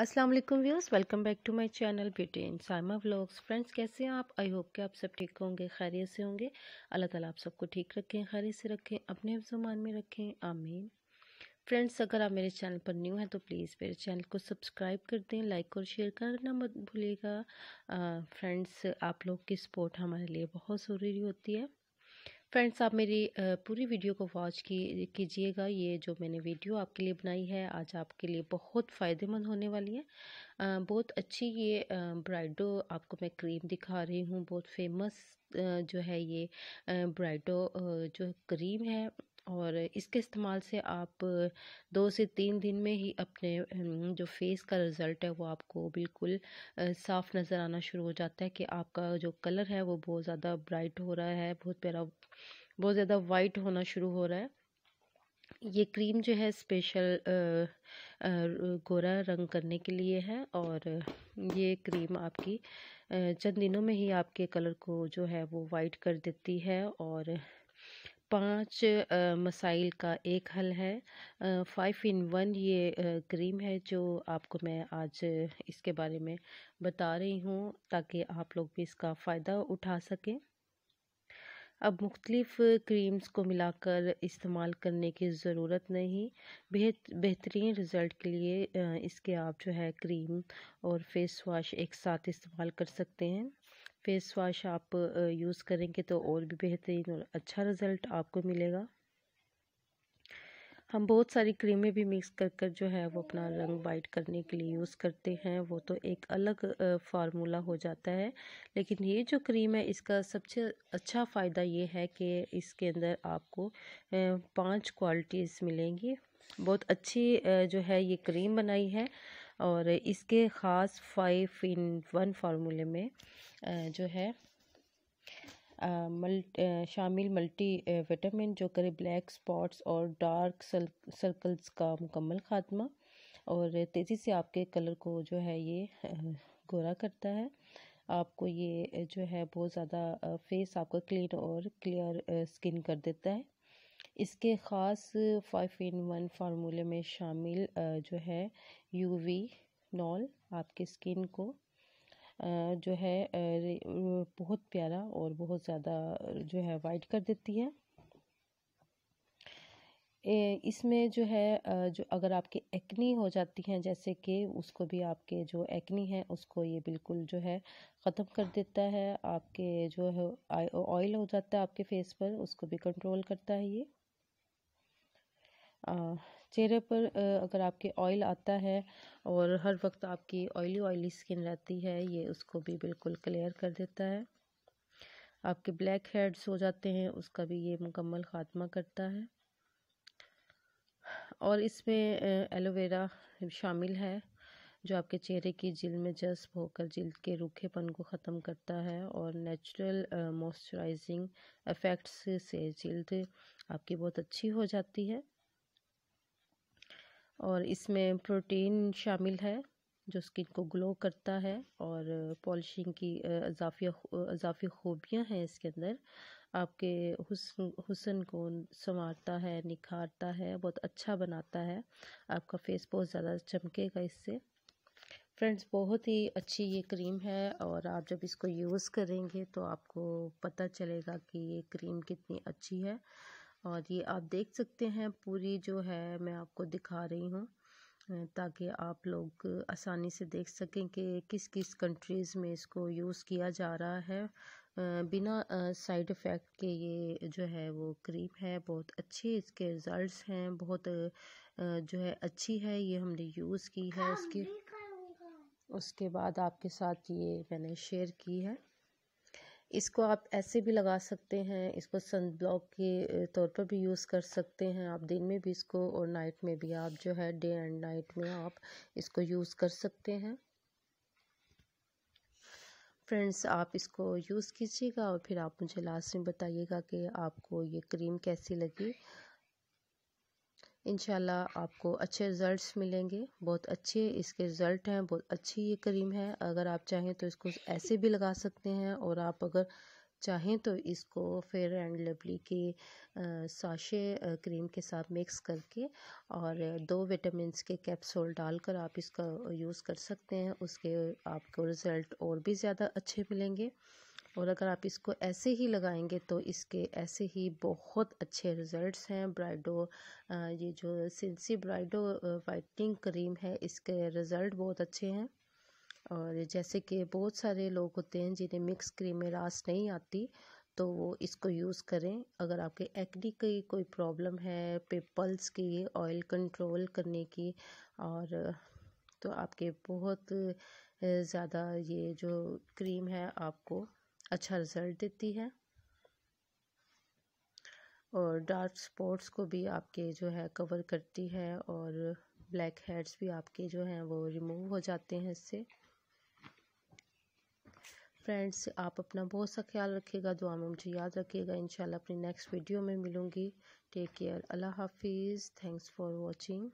अस्सलाम वालेकुम viewers welcome back to my channel beauty in Saima vlogs friends कैसे हैं आप आई होप कि आप सब ठीक होंगे खैरियत से होंगे अल्लाह ताला आप सबको ठीक रखें खैरियत से रखें अपने जुमान में रखें आमीन फ्रेंड्स अगर आप मेरे चैनल पर न्यू हैं तो प्लीज़ मेरे चैनल को सब्सक्राइब कर दें लाइक और शेयर करना मत भूलिएगा फ्रेंड्स आप लोग की सपोर्ट हमारे लिए बहुत ज़रूरी होती है फ्रेंड्स आप मेरी पूरी वीडियो को वॉच की कीजिएगा ये जो मैंने वीडियो आपके लिए बनाई है आज आपके लिए बहुत फ़ायदेमंद होने वाली है बहुत अच्छी ये ब्राइडो आपको मैं क्रीम दिखा रही हूँ बहुत फेमस जो है ये ब्राइडो जो क्रीम है और इसके इस्तेमाल से आप दो से तीन दिन में ही अपने जो फेस का रिज़ल्ट है वो आपको बिल्कुल साफ़ नज़र आना शुरू हो जाता है कि आपका जो कलर है वो बहुत ज़्यादा ब्राइट हो रहा है बहुत प्यारा बहुत ज़्यादा वाइट होना शुरू हो रहा है ये क्रीम जो है स्पेशल गोरा रंग करने के लिए है और ये क्रीम आपकी चंद दिनों में ही आपके कलर को जो है वो वाइट कर देती है और पांच मसाइल का एक हल है फाइव इन वन ये क्रीम है जो आपको मैं आज इसके बारे में बता रही हूँ ताकि आप लोग भी इसका फ़ायदा उठा सकें अब मुख्तलिफ़ क्रीम्स को मिलाकर इस्तेमाल करने की ज़रूरत नहीं बेहत बेहतरीन रिज़ल्ट के लिए इसके आप जो है क्रीम और फेस वाश एक साथ इस्तेमाल कर सकते हैं फेस वाश आप यूज़ करेंगे तो और भी बेहतरीन और अच्छा रिज़ल्ट आपको मिलेगा हम बहुत सारी क्रीमें भी मिक्स कर कर जो है वो अपना रंग वाइट करने के लिए यूज़ करते हैं वो तो एक अलग फार्मूला हो जाता है लेकिन ये जो क्रीम है इसका सबसे अच्छा फ़ायदा ये है कि इसके अंदर आपको पांच क्वालिटीज़ मिलेंगी बहुत अच्छी जो है ये क्रीम बनाई है और इसके ख़ास फाइव इन वन फार्मूले में जो है मल्ट शामिल मल्टी विटामिन जो करे ब्लैक स्पॉट्स और डार्क सल, सर्कल्स का मुकम्मल ख़ात्मा और तेज़ी से आपके कलर को जो है ये गोरा करता है आपको ये जो है बहुत ज़्यादा फेस आपका क्लीन और क्लियर स्किन कर देता है इसके ख़ास फाइव इन वन फार्मूले में शामिल जो है यूवी नॉल आपकी स्किन को जो है बहुत प्यारा और बहुत ज़्यादा जो है वाइट कर देती है इसमें जो है जो अगर आपकी एक्नी हो जाती हैं जैसे कि उसको भी आपके जो एक्नी है उसको ये बिल्कुल जो है ख़त्म कर देता है आपके जो है ऑयल हो जाता है आपके फेस पर उसको भी कंट्रोल करता है ये चेहरे पर अगर आपके ऑयल आता है और हर वक्त आपकी ऑयली ऑयली स्किन रहती है ये उसको भी बिल्कुल क्लियर कर देता है आपके ब्लैक हेड्स हो जाते हैं उसका भी ये मुकम्मल ख़ात्मा करता है और इसमें एलोवेरा शामिल है जो आपके चेहरे की जिल में जस्प होकर जिल्द के रूखेपन को ख़त्म करता है और नेचुरल मॉइस्चराइजिंग इफ़ेक्ट्स से जिल्द आपकी बहुत अच्छी हो जाती है और इसमें प्रोटीन शामिल है जो स्किन को ग्लो करता है और पॉलिशिंग की अजाफिया अजाफी खूबियाँ हैं इसके अंदर आपके हुसन हुसन को संवारता है निखारता है बहुत अच्छा बनाता है आपका फेस बहुत ज़्यादा चमकेगा इससे फ्रेंड्स बहुत ही अच्छी ये क्रीम है और आप जब इसको यूज़ करेंगे तो आपको पता चलेगा कि ये क्रीम कितनी अच्छी है और ये आप देख सकते हैं पूरी जो है मैं आपको दिखा रही हूँ ताकि आप लोग आसानी से देख सकें कि किस किस कंट्रीज़ में इसको यूज़ किया जा रहा है बिना साइड इफ़ेक्ट के ये जो है वो क्रीम है बहुत अच्छे इसके रिज़ल्ट्स हैं बहुत जो है अच्छी है ये हमने यूज़ की है हाँ, उसकी उसके बाद आपके साथ ये मैंने शेयर की है इसको आप ऐसे भी लगा सकते हैं इसको सन ब्लॉक के तौर पर भी यूज़ कर सकते हैं आप दिन में भी इसको और नाइट में भी आप जो है डे एंड नाइट में आप इसको यूज़ कर सकते हैं फ्रेंड्स आप इसको यूज़ कीजिएगा और फिर आप मुझे लास्ट में बताइएगा कि आपको ये क्रीम कैसी लगी इनशाला आपको अच्छे रिज़ल्ट मिलेंगे बहुत अच्छे इसके रिज़ल्ट हैं बहुत अच्छी ये क्रीम है अगर आप चाहें तो इसको ऐसे भी लगा सकते हैं और आप अगर चाहें तो इसको फेयर एंड लवली के साशे क्रीम के साथ मिक्स करके और दो विटामिन के कैप्सूल डालकर आप इसका यूज़ कर सकते हैं उसके आपको रिज़ल्ट और भी ज़्यादा अच्छे मिलेंगे और अगर आप इसको ऐसे ही लगाएंगे तो इसके ऐसे ही बहुत अच्छे रिजल्ट्स हैं ब्राइडो ये जो सिंसी ब्राइडो वाइटनिंग क्रीम है इसके रिज़ल्ट बहुत अच्छे हैं और जैसे कि बहुत सारे लोग होते हैं जिन्हें मिक्स क्रीमें रास नहीं आती तो वो इसको यूज़ करें अगर आपके एक्डी की कोई प्रॉब्लम है पिपल्स की ऑयल कंट्रोल करने की और तो आपके बहुत ज़्यादा ये जो क्रीम है आपको अच्छा रिज़ल्ट देती है और डार्क स्पॉट्स को भी आपके जो है कवर करती है और ब्लैक हेड्स भी आपके जो हैं वो रिमूव हो जाते हैं इससे फ्रेंड्स आप अपना बहुत सा ख्याल रखिएगा दुआ में मुझे याद रखिएगा इंशाल्लाह अपनी नेक्स्ट वीडियो में मिलूंगी टेक केयर अल्लाह हाफिज़ थैंक्स फॉर वॉचिंग